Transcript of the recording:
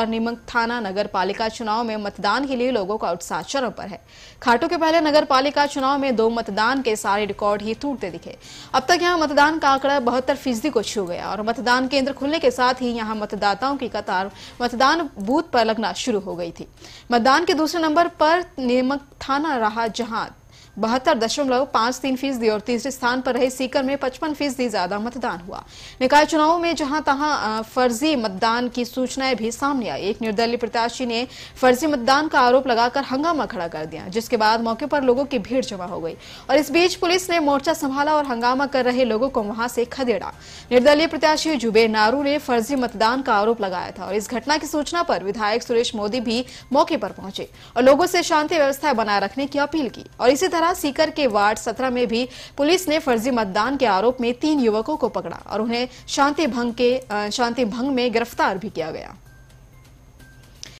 और नीमक थाना नगर पालिका चुनाव में मतदान के लिए लोगों का उत्साह चरम पर है खाटू के पहले नगर पालिका चुनाव में दो मतदान के सारे रिकॉर्ड ही टूटते दिखे अब तक यहां मतदान का आंकड़ा बहत्तर फीसदी को छू गया और मतदान केंद्र खुलने के साथ ही यहां मतदाताओं की कतार मतदान बूथ पर लगना शुरू हो गई थी मतदान के दूसरे नंबर पर नीमक थाना रहा जहां बहत्तर दशमलव पांच तीन फीसदी और तीसरे स्थान पर रहे सीकर में पचपन फीसदी ज्यादा मतदान हुआ निकाय चुनाव में जहां तहां फर्जी मतदान की सूचनाएं भी सामने आई एक निर्दलीय प्रत्याशी ने फर्जी मतदान का आरोप लगाकर हंगामा खड़ा कर दिया जिसके बाद मौके पर लोगों की भीड़ जमा हो गई और इस बीच पुलिस ने मोर्चा संभाला और हंगामा कर रहे लोगों को वहां से खदेड़ा निर्दलीय प्रत्याशी जुबे नारू ने फर्जी मतदान का आरोप लगाया था और इस घटना की सूचना पर विधायक सुरेश मोदी भी मौके पर पहुंचे और लोगों से शांति व्यवस्था बनाए रखने की अपील की और इसी तरह तरह सीकर के वार्ड सत्रह में भी पुलिस ने फर्जी मतदान के आरोप में तीन युवकों को पकड़ा और उन्हें शांति भंग के शांति भंग में गिरफ्तार भी किया गया